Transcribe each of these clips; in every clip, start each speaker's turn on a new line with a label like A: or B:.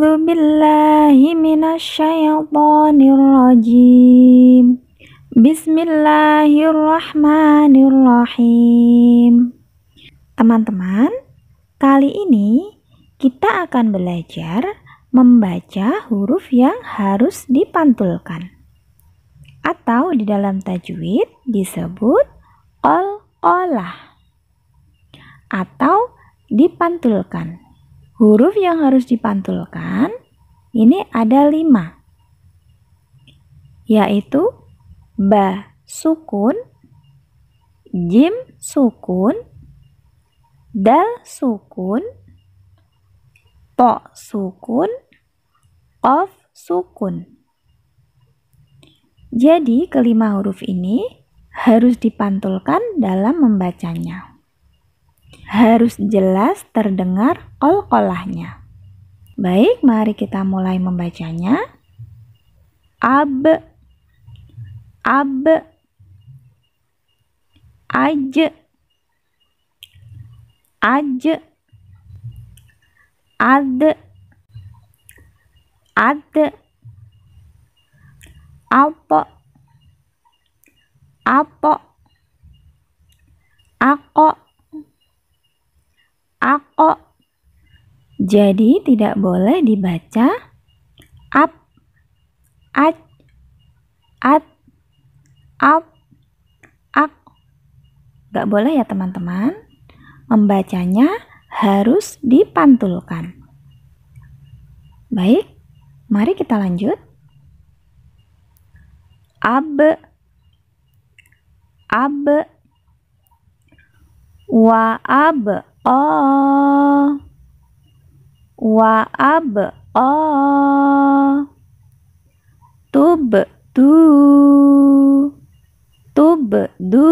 A: A'udzu billahi rajim. Bismillahirrahmanirrahim. Teman-teman, kali ini kita akan belajar membaca huruf yang harus dipantulkan. Atau di dalam tajwid disebut ol-olah atau dipantulkan. Huruf yang harus dipantulkan ini ada lima, yaitu ba sukun, jim sukun, dal sukun, to sukun, of sukun. Jadi kelima huruf ini harus dipantulkan dalam membacanya harus jelas terdengar kol-kolahnya. Baik, mari kita mulai membacanya. Ab, ab, aj, aj, ad, ad, apa, apa, ako, ako. Jadi tidak boleh dibaca ap, at, at, ap, ak. Gak boleh ya teman-teman. Membacanya harus dipantulkan. Baik, mari kita lanjut. Ab, ab, wa ab o wa ab o tub tu tub du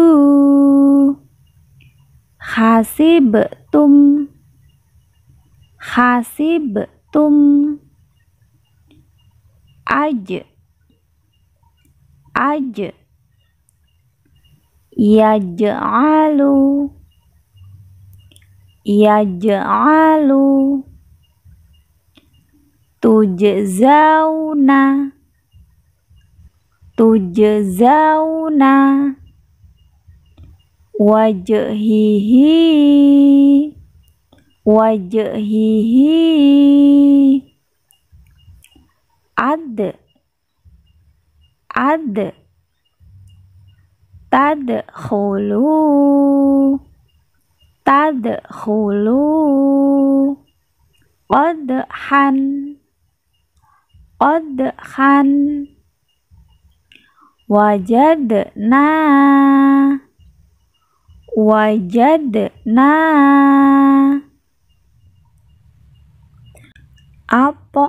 A: hasib tum hasib tum aj aj yaj'alu yaj'alu tujzauna tujzauna wajhihi wajhihi ad ad tadkhulu tadkhulu qadhan qadhan wajadna wajadna apa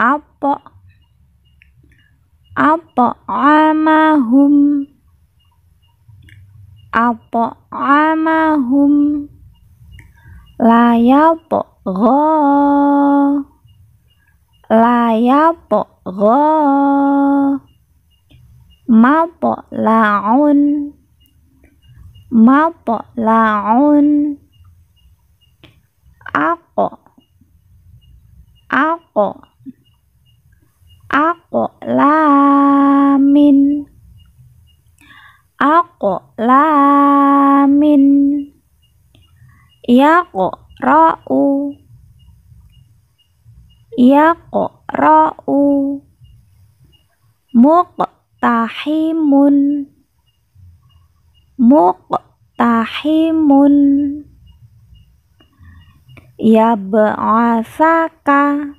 A: apa apa amahum amahum at'amahum la yabgha la yabgha mapo laun apa apa Aku ya tahimun, yaqra'u tahimun, muqtahimun muqtahimun ya yab'asaka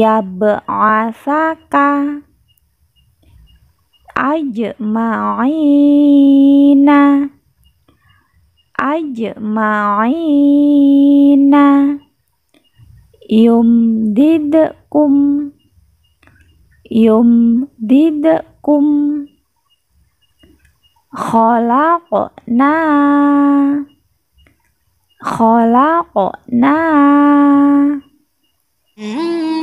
A: ya ajma'ina ajma'ina yumdidkum yumdidkum khalaqna khalaqna mm.